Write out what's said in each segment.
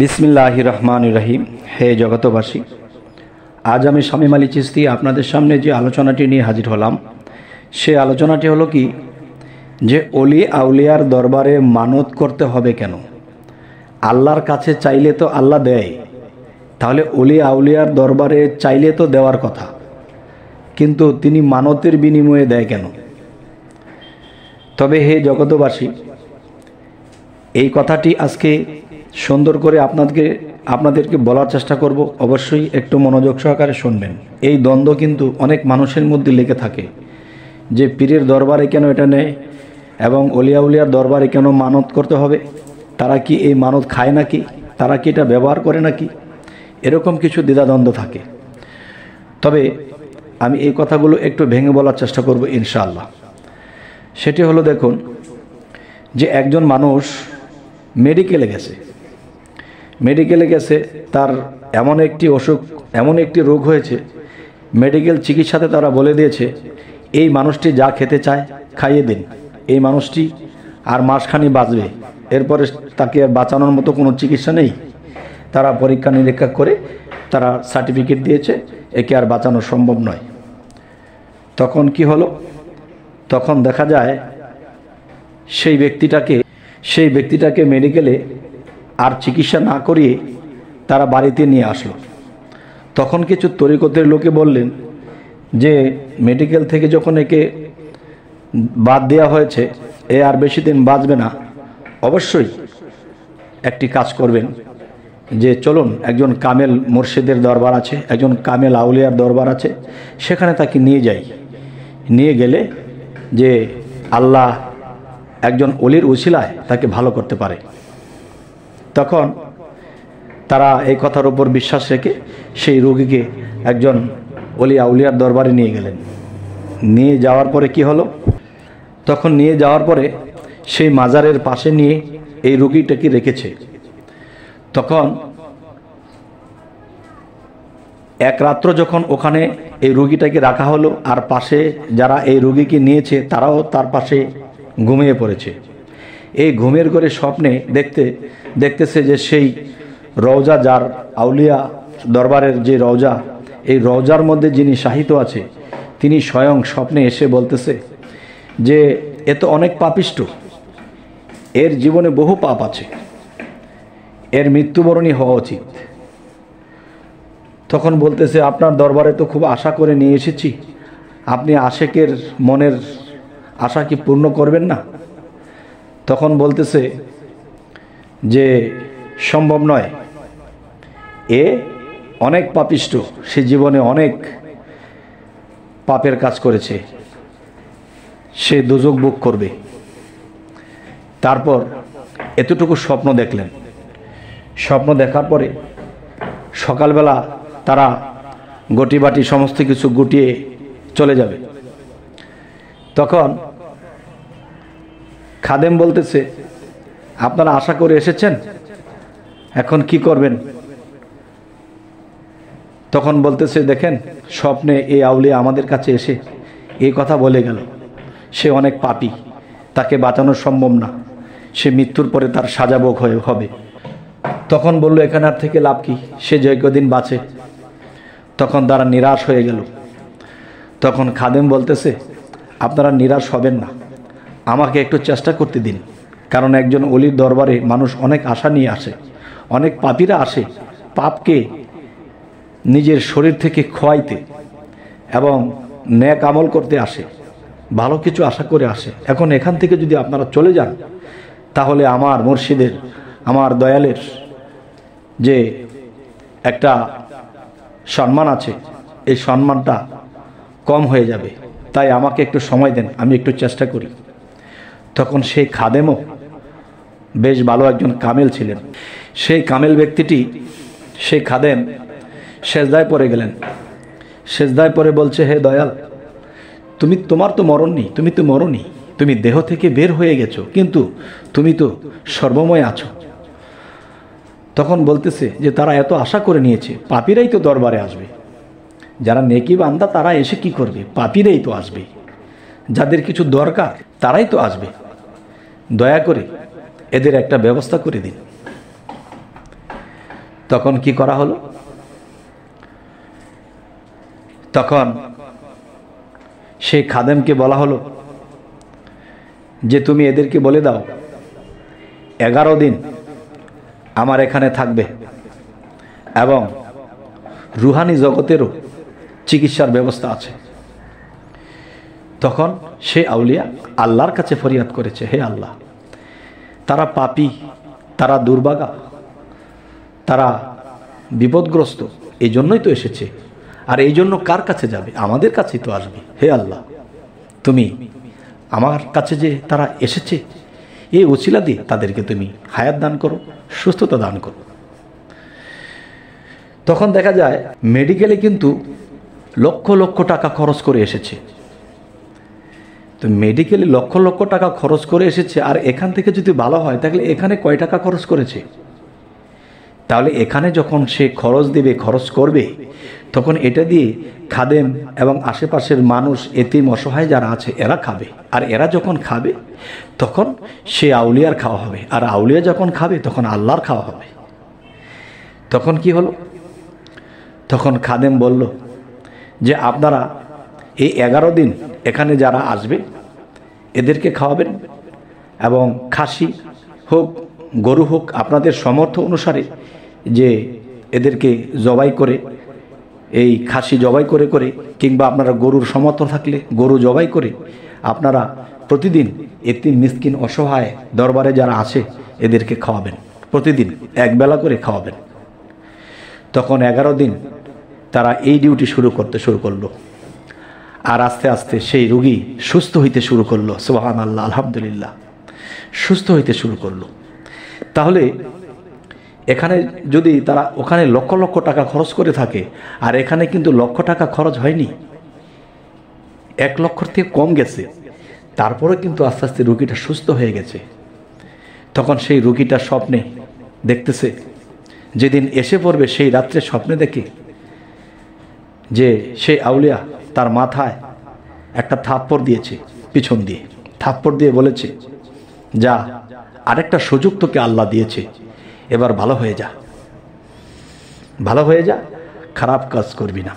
বিসমিল্লাহ রহমান রহিম হে জগতবাসী আজ আমি স্বামী আলী চিস্তি আপনাদের সামনে যে আলোচনাটি নিয়ে হাজির হলাম সে আলোচনাটি হলো কি যে অলি আউলিয়ার দরবারে মানত করতে হবে কেন আল্লাহর কাছে চাইলে তো আল্লাহ দেয় তাহলে অলি আউলিয়ার দরবারে চাইলে তো দেওয়ার কথা কিন্তু তিনি মানতের বিনিময়ে দেয় কেন তবে হে জগতবাসী এই কথাটি আজকে সুন্দর করে আপনাদেরকে আপনাদেরকে বলার চেষ্টা করব অবশ্যই একটু মনোযোগ সহকারে শুনবেন এই দ্বন্দ্ব কিন্তু অনেক মানুষের মধ্যে লেগে থাকে যে পীরের দরবারে কেন এটা নেয় এবং অলিয়াউলিয়ার দরবারে কেন মানত করতে হবে তারা কি এই মানত খায় নাকি তারা কি এটা ব্যবহার করে নাকি এরকম কিছু দ্বিধাদ্বন্দ্ব থাকে তবে আমি এই কথাগুলো একটু ভেঙে বলার চেষ্টা করব ইনশাআল্লাহ সেটি হলো দেখুন যে একজন মানুষ মেডিকেলে গেছে মেডিকেলে গেছে তার এমন একটি অসুখ এমন একটি রোগ হয়েছে মেডিকেল চিকিৎসাতে তারা বলে দিয়েছে এই মানুষটি যা খেতে চায় খাইয়ে দিন এই মানুষটি আর মাসখানি বাঁচবে এরপরে তাকে আর বাঁচানোর মতো কোনো চিকিৎসা নেই তারা পরীক্ষা নিরীক্ষা করে তারা সার্টিফিকেট দিয়েছে একে আর বাঁচানো সম্ভব নয় তখন কি হলো তখন দেখা যায় সেই ব্যক্তিটাকে সেই ব্যক্তিটাকে মেডিকেলে আর চিকিৎসা না করিয়ে তারা বাড়িতে নিয়ে আসলো তখন কিছু তরিকতের লোকে বললেন যে মেডিকেল থেকে যখন একে বাদ দেওয়া হয়েছে এ আর বেশি দিন বাঁচবে না অবশ্যই একটি কাজ করবেন যে চলুন একজন কামেল মুর্শিদের দরবার আছে একজন কামেল আউলিয়ার দরবার আছে সেখানে তাকে নিয়ে যাই নিয়ে গেলে যে আল্লাহ একজন অলির উছিলায় তাকে ভালো করতে পারে তখন তারা এই কথার উপর বিশ্বাস রেখে সেই রোগীকে একজন অলিয়া উলিয়ার দরবারে নিয়ে গেলেন নিয়ে যাওয়ার পরে কি হলো তখন নিয়ে যাওয়ার পরে সেই মাজারের পাশে নিয়ে এই রুগীটাকে রেখেছে তখন এক রাত্র যখন ওখানে এই রুগীটাকে রাখা হলো আর পাশে যারা এই রুগীকে নিয়েছে তারাও তার পাশে ঘুমিয়ে পড়েছে এই ঘুমের ঘরে স্বপ্নে দেখতে দেখতেছে যে সেই রওজা যার আউলিয়া দরবারের যে রওজা এই রওজার মধ্যে যিনি সাহিত আছে তিনি স্বয়ং স্বপ্নে এসে বলতেছে যে এ তো অনেক পাপিষ্ট এর জীবনে বহু পাপ আছে এর মৃত্যুবরণই হওয়া উচিত তখন বলতেছে আপনার দরবারে তো খুব আশা করে নিয়ে এসেছি আপনি আশেকের মনের আশা কি পূর্ণ করবেন না তখন বলতেছে যে সম্ভব নয় এ অনেক পাপিষ্ট সে জীবনে অনেক পাপের কাজ করেছে সে দুজক বুক করবে তারপর এতটুকু স্বপ্ন দেখলেন স্বপ্ন দেখার পরে সকালবেলা তারা গটিবাটি সমস্ত কিছু গুটিয়ে চলে যাবে তখন খাদেম বলতেছে আপনারা আশা করে এসেছেন এখন কি করবেন তখন বলতেছে দেখেন স্বপ্নে এই আউলিয়া আমাদের কাছে এসে এই কথা বলে গেল সে অনেক পাপি তাকে বাঁচানো সম্ভব না সে মৃত্যুর পরে তার সাজাবোগ হয়ে হবে তখন বলল এখানে আর থেকে লাভ কি সে যে দিন বাঁচে তখন তারা নিরাশ হয়ে গেল তখন খাদেম বলতেছে আপনারা নিরাশ হবেন না আমাকে একটু চেষ্টা করতে দিন কারণ একজন অলির দরবারে মানুষ অনেক আশা নিয়ে আসে অনেক পাপিরা আসে পাপকে নিজের শরীর থেকে খোয়াইতে এবং ন্যাক আমল করতে আসে ভালো কিছু আশা করে আসে এখন এখান থেকে যদি আপনারা চলে যান তাহলে আমার মুর্শিদের আমার দয়ালের যে একটা সম্মান আছে এই সম্মানটা কম হয়ে যাবে তাই আমাকে একটু সময় দেন আমি একটু চেষ্টা করি তখন সেই খাদেমও বেশ ভালো একজন কামেল ছিলেন সেই কামেল ব্যক্তিটি সেই খাদেম সেজদায় পরে গেলেন সেজদায় পরে বলছে হে দয়াল তুমি তোমার তো মরণ নেই তুমি তো মরণই তুমি দেহ থেকে বের হয়ে গেছো কিন্তু তুমি তো সর্বময় আছো তখন বলতেছে যে তারা এত আশা করে নিয়েছে পাপিরাই তো দরবারে আসবে যারা নেকি বান্দা তারা এসে কি করবে পাপিরাই তো আসবে যাদের কিছু দরকার তারাই তো আসবে দয়া করে এদের একটা ব্যবস্থা করে দিন তখন কি করা হলো তখন সেই খাদেমকে বলা হলো যে তুমি এদেরকে বলে দাও এগারো দিন আমার এখানে থাকবে এবং রুহানি জগতেরও চিকিৎসার ব্যবস্থা আছে তখন সে আউলিয়া আল্লাহর কাছে ফরিয়াদ করেছে হে আল্লাহ তারা পাপি তারা দুর্বাগা তারা বিপদগ্রস্ত এই জন্যই তো এসেছে আর এই জন্য কার কাছে যাবে আমাদের কাছেই তো আসবে হে আল্লাহ তুমি আমার কাছে যে তারা এসেছে এই ওসিলা দিয়ে তাদেরকে তুমি হায়াত দান করো সুস্থতা দান করো তখন দেখা যায় মেডিকেলে কিন্তু লক্ষ লক্ষ টাকা খরচ করে এসেছে তো মেডিকেলে লক্ষ লক্ষ টাকা খরচ করে এসেছে আর এখান থেকে যদি ভালো হয় তাহলে এখানে কয় টাকা খরচ করেছে তাহলে এখানে যখন সে খরচ দেবে খরচ করবে তখন এটা দিয়ে খাদেম এবং আশেপাশের মানুষ এতিম অসহায় যারা আছে এরা খাবে আর এরা যখন খাবে তখন সে আউলিয়ার খাওয়া হবে আর আউলিয়া যখন খাবে তখন আল্লাহর খাওয়া হবে তখন কি হলো তখন খাদেম বলল যে আপনারা এই এগারো দিন এখানে যারা আসবে এদেরকে খাওয়াবেন এবং খাসি হোক গরু হোক আপনাদের সমর্থ অনুসারে যে এদেরকে জবাই করে এই খাসি জবাই করে করে কিংবা আপনারা গরুর সমর্থন থাকলে গরু জবাই করে আপনারা প্রতিদিন একটি মিসকিন অসহায় দরবারে যারা আছে এদেরকে খাওয়াবেন প্রতিদিন একবেলা করে খাওয়াবেন তখন এগারো দিন তারা এই ডিউটি শুরু করতে শুরু করলো আর আস্তে আস্তে সেই রুগী সুস্থ হইতে শুরু করলো সোহান আল্লাহ আলহামদুলিল্লাহ সুস্থ হইতে শুরু করলো তাহলে এখানে যদি তারা ওখানে লক্ষ লক্ষ টাকা খরচ করে থাকে আর এখানে কিন্তু লক্ষ টাকা খরচ হয়নি এক লক্ষর থেকে কম গেছে তারপরে কিন্তু আস্তে আস্তে রুগীটা সুস্থ হয়ে গেছে তখন সেই রুগীটা স্বপ্নে দেখতেছে যেদিন এসে পড়বে সেই রাত্রে স্বপ্নে দেখে যে সেই আউলিয়া তার মাথায় একটা থাপ্পড় দিয়েছে পিছন দিয়ে থাপ্পড় দিয়ে বলেছে যা আরেকটা সুযোগ তোকে আল্লাহ দিয়েছে এবার ভালো হয়ে যা ভালো হয়ে যা খারাপ কাজ করবি না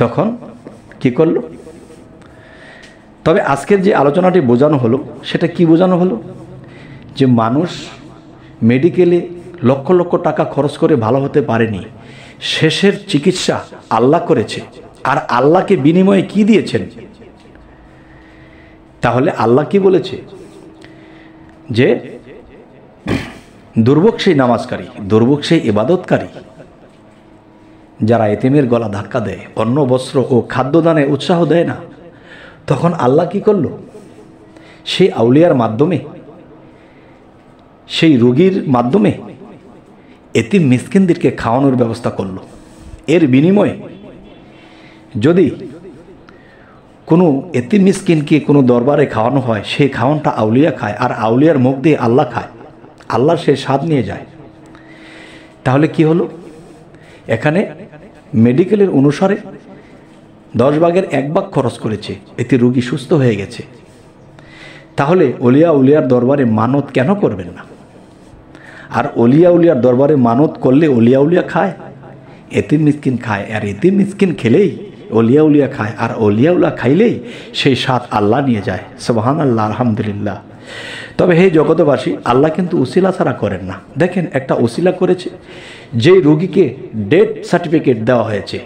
তখন কি করলো তবে আজকের যে আলোচনাটি বোঝানো হলো সেটা কি বোঝানো হলো যে মানুষ মেডিকেলে লক্ষ লক্ষ টাকা খরচ করে ভালো হতে পারেনি শেষের চিকিৎসা আল্লাহ করেছে আর আল্লাহকে বিনিময়ে কি দিয়েছেন তাহলে আল্লাহ কি বলেছে যে দুর্ভোগ সেই নামাজকারী দুর্ভোগ সেই ইবাদতকারী যারা এতিমের গলা ধাক্কা দেয় অন্ন বস্ত্র ও খাদ্যদানে উৎসাহ দেয় না তখন আল্লাহ কি করল সেই আউলিয়ার মাধ্যমে সেই রোগীর মাধ্যমে এতিম মিসকিনদেরকে খাওয়ানোর ব্যবস্থা করলো এর বিনিময়ে যদি কোনো এতিম মিসকিনকে কোনো দরবারে খাওয়ানো হয় সেই খাওয়ানটা আউলিয়া খায় আর আউলিয়ার মুখ দিয়ে আল্লাহ খায় আল্লাহর সে স্বাদ নিয়ে যায় তাহলে কি হলো এখানে মেডিকেলের অনুসারে দশ ভাগের এক ভাগ খরচ করেছে এতে রুগী সুস্থ হয়ে গেছে তাহলে অলিয়া উলিয়ার দরবারে মানত কেন করবেন না আর অলিয়া উলিয়ার দরবারে মানত করলে অলিয়া উলিয়া খায় এতিম মিসকিন খায় আর এতিম মিসকিন খেলেই অলিয়া উলিয়া খায় আর অলিয়া উলিয়া খাইলেই সেই সাত আল্লাহ নিয়ে যায় সোহান আল্লাহ আলহামদুলিল্লাহ তবে হে জগতবাসী আল্লাহ কিন্তু উসিলা ছাড়া করেন না দেখেন একটা উসিলা করেছে যে রুগীকে ডেথ সার্টিফিকেট দেওয়া হয়েছে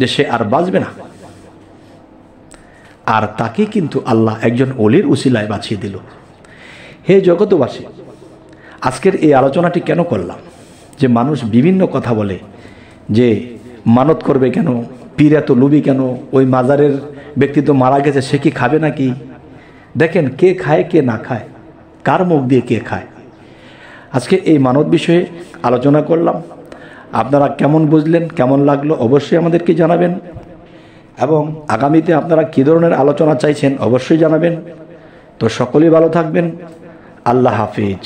যে সে আর বাঁচবে না আর তাকে কিন্তু আল্লাহ একজন অলির উসিলায় বাঁচিয়ে দিল হে জগতবাসী আজকের এই আলোচনাটি কেন করলাম যে মানুষ বিভিন্ন কথা বলে যে মানত করবে কেন পীর এত লুবি কেন ওই মাজারের ব্যক্তি তো মারা গেছে সে কি খাবে নাকি দেখেন কে খায় কে না খায় কার মুখ দিয়ে কে খায় আজকে এই মানত বিষয়ে আলোচনা করলাম আপনারা কেমন বুঝলেন কেমন লাগলো অবশ্যই আমাদেরকে জানাবেন এবং আগামীতে আপনারা কী ধরনের আলোচনা চাইছেন অবশ্যই জানাবেন তো সকলেই ভালো থাকবেন আল্লাহ হাফিজ